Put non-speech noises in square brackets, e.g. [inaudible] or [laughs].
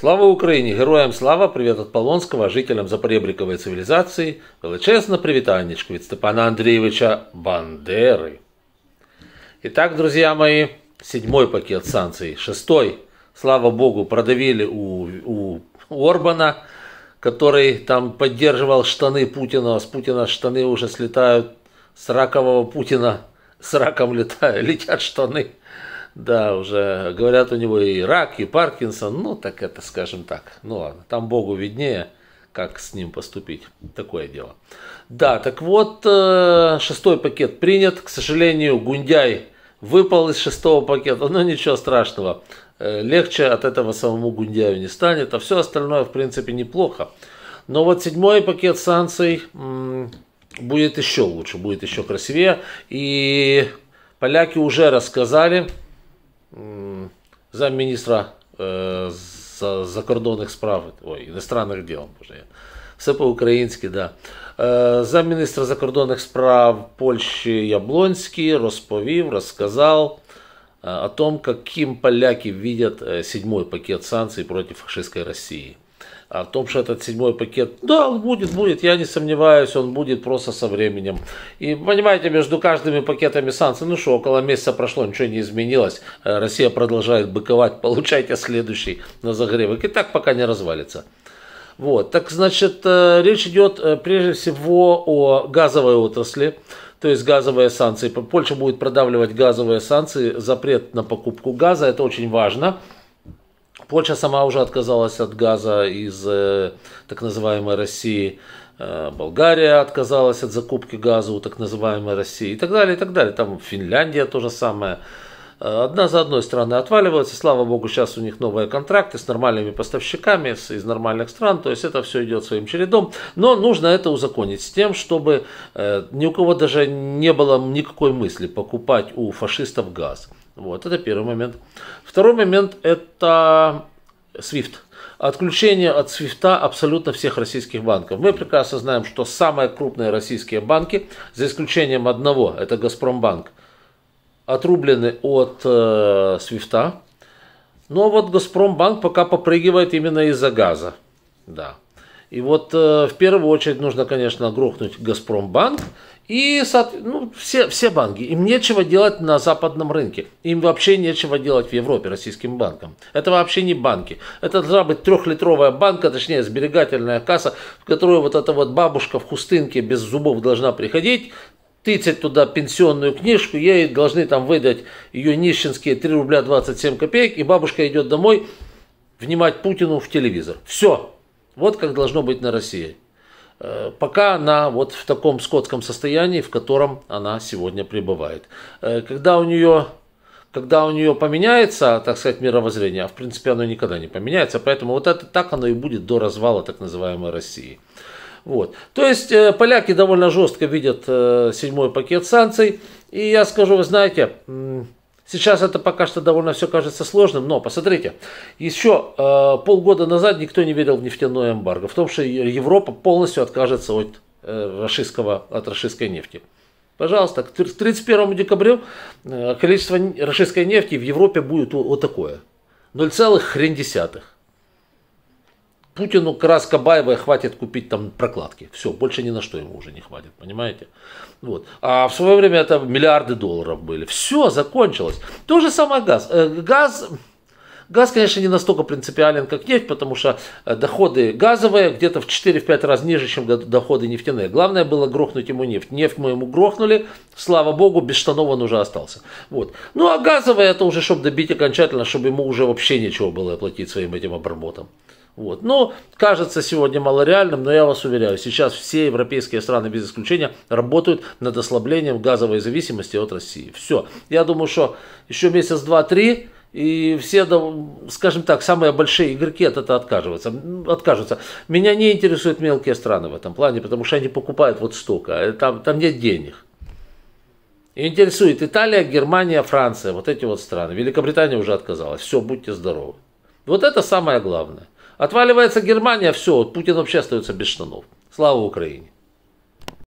Слава Україні! Героям слава! Привіт від Полонського, жителям Запорєбрікової цивілізації. Величезне привітаннячко від Степана Андрійовича Бандери. Итак, друзья мои, седьмой пакет санкций, шестой, слава богу, продавили у, у, у Орбана, который там поддерживал штаны Путина. С Путина штаны уже слетают, с ракового Путина с раком летают, [laughs] летят штаны. Да, уже говорят у него и рак, и Паркинсон, ну так это, скажем так. Ну ладно, там Богу виднее, как с ним поступить. Такое дело. Да, так вот, э, шестой пакет принят. К сожалению, Гундяй выпал из шестого пакета, но ничего страшного. Э, легче от этого самому Гундяю не станет, а все остальное, в принципе, неплохо. Но вот седьмой пакет санкций будет еще лучше, будет еще красивее. И поляки уже рассказали, Замминистра е, э, закордонних справ, ой, іностранних діл, може я. Все по-українськи, да. Е, э, замміністра закордонних справ Польщі Яблонський розповів, розказав э, о том, каким поляки видят седьмой пакет санкций против фашистской России – о том, что этот седьмой пакет, да, он будет, будет, я не сомневаюсь, он будет просто со временем. И понимаете, между каждыми пакетами санкций, ну что, около месяца прошло, ничего не изменилось. Э, Россия продолжает быковать, [laughs] получайте следующий на загревок. И так пока не развалится. Вот, так значит, э, речь идет э, прежде всего о газовой отрасли, то есть газовые санкции. Польша будет продавливать газовые санкции, запрет на покупку газа, это очень важно. Польша сама уже отказалась от газа из э, так называемой России. Э, Болгария отказалась от закупки газа у так называемой России и так далее, и так далее. Там Финляндия то же самое. Э, одна за одной страны отваливаются. Слава богу, сейчас у них новые контракты с нормальными поставщиками с из нормальных стран. То есть это все идет своим чередом. Но нужно это узаконить с тем, чтобы ни у кого даже не было никакой мысли покупать у фашистов газ. Вот, это первый момент. Второй момент – это SWIFT. Отключение от SWIFT абсолютно всех российских банков. Мы прекрасно знаем, что самые крупные российские банки, за исключением одного, это Газпромбанк, отрублены от э, SWIFT. Но вот Газпромбанк пока попрыгивает именно из-за газа. Да. И вот э, в первую очередь нужно, конечно, грохнуть Газпромбанк и ну, все, все банки. Им нечего делать на западном рынке. Им вообще нечего делать в Европе российским банкам. Это вообще не банки. Это должна быть трехлитровая банка, точнее сберегательная касса, в которую вот эта вот бабушка в хустынке без зубов должна приходить, тыцать туда пенсионную книжку, ей должны там выдать ее нищенские 3 рубля 27 копеек, и бабушка идет домой внимать Путину в телевизор. Все, вот как должно быть на России. Э, пока она вот в таком скотском состоянии, в котором она сегодня пребывает. Э, когда у нее когда у нее поменяется, так сказать, мировоззрение, а в принципе оно никогда не поменяется, поэтому вот это так оно и будет до развала так называемой России. Вот. То есть э, поляки довольно жестко видят седьмой пакет санкций, и я скажу, вы знаете, Сейчас это пока что довольно все кажется сложным, но посмотрите, еще э, полгода назад никто не верил в нефтяное эмбарго, в том, что Европа полностью откажется от, э, российского, от российской нефти. Пожалуйста, к 31 декабря э, количество российской нефти в Европе будет вот такое. хрен десятых. Путину краска баевая хватит купить там прокладки. Все, больше ни на что ему уже не хватит, понимаете? Вот. А в свое время это миллиарды долларов были. Все, закончилось. То же самое газ. Э, газ Газ, конечно, не настолько принципиален, как нефть, потому что э, доходы газовые где-то в 4-5 раз ниже, чем доходы нефтяные. Главное было грохнуть ему нефть. Нефть мы ему грохнули, слава богу, без штанов он уже остался. Вот. Ну а газовые это уже, чтобы добить окончательно, чтобы ему уже вообще нечего было оплатить своим этим обормотом. Вот. Но ну, кажется сегодня малореальным, но я вас уверяю, сейчас все европейские страны без исключения работают над ослаблением газовой зависимости от России. Все. Я думаю, что еще месяц, два, три и все, скажем так, самые большие игроки от этого откажутся. откажутся. Меня не интересуют мелкие страны в этом плане, потому что они покупают вот столько. А там, там нет денег. И интересует Италия, Германия, Франция, вот эти вот страны. Великобритания уже отказалась. Все, будьте здоровы. Вот это самое главное. Отваливается Германия, все, Путин вообще остается без штанов. Слава Украине!